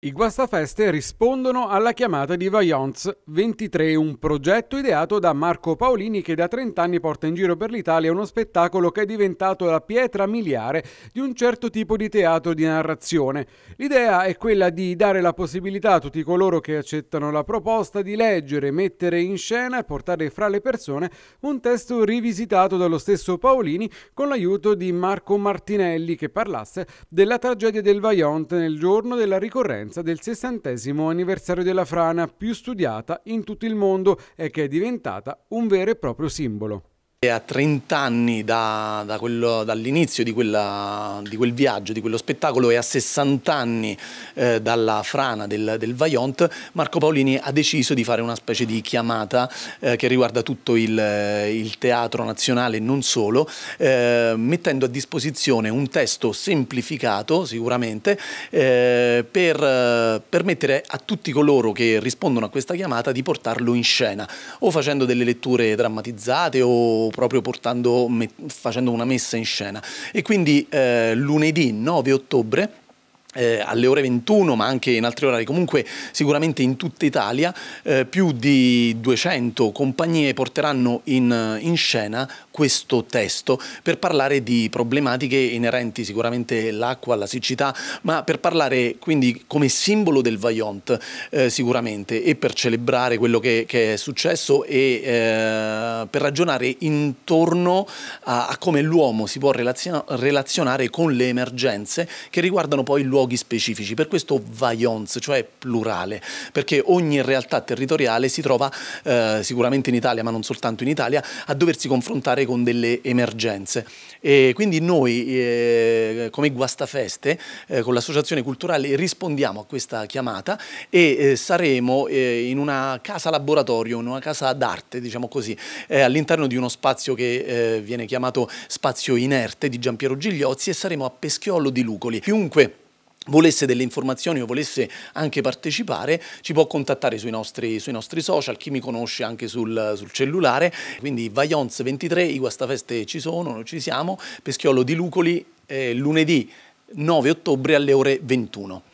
I guastafeste rispondono alla chiamata di Vaillance 23, un progetto ideato da Marco Paolini che da 30 anni porta in giro per l'Italia uno spettacolo che è diventato la pietra miliare di un certo tipo di teatro di narrazione. L'idea è quella di dare la possibilità a tutti coloro che accettano la proposta di leggere, mettere in scena e portare fra le persone un testo rivisitato dallo stesso Paolini con l'aiuto di Marco Martinelli che parlasse della tragedia del Vaillante nel giorno della ricorrenza ricorrenza del 60 anniversario della frana più studiata in tutto il mondo e che è diventata un vero e proprio simbolo. A 30 anni da, da dall'inizio di, di, quel viaggio, di quello spettacolo e a 60 anni eh, dalla frana del, del Vaillant, Marco Paolini ha deciso di fare una specie di chiamata eh, che riguarda tutto il, il, teatro nazionale e non solo, eh, mettendo a disposizione un testo semplificato sicuramente eh, per permettere a tutti coloro che rispondono a questa chiamata di portarlo in scena o facendo delle letture drammatizzate o proprio portando, facendo una messa in scena. E quindi eh, lunedì 9 ottobre eh, alle ore 21 ma anche in altri orari, comunque sicuramente in tutta Italia eh, più di 200 compagnie porteranno in, in, scena questo testo per parlare di problematiche inerenti sicuramente all'acqua, alla siccità, ma per parlare quindi come simbolo del Vaillant eh, sicuramente e per celebrare quello che, che è successo e eh, per ragionare intorno a, a come l'uomo si può relazionare con le emergenze che riguardano poi l'uomo luoghi specifici, per questo vaillance, cioè plurale, perché ogni realtà territoriale si trova eh, sicuramente in Italia, ma non soltanto in Italia, a doversi confrontare con delle emergenze. E quindi noi eh, come Guastafeste, eh, con l'associazione culturale, rispondiamo a questa chiamata e eh, saremo eh, in una casa laboratorio, in una casa d'arte, diciamo così, eh, all'interno di uno spazio che viene chiamato spazio inerte di Giampiero Gigliozzi e saremo a Peschiolo di Lucoli. Chiunque volesse delle informazioni o volesse anche partecipare ci può contattare sui nostri, sui nostri social, chi mi conosce anche sul, sul cellulare, quindi Vaions 23, i guastafeste ci sono, noi ci siamo, Peschiolo di Lucoli eh, lunedì 9 ottobre alle ore 21.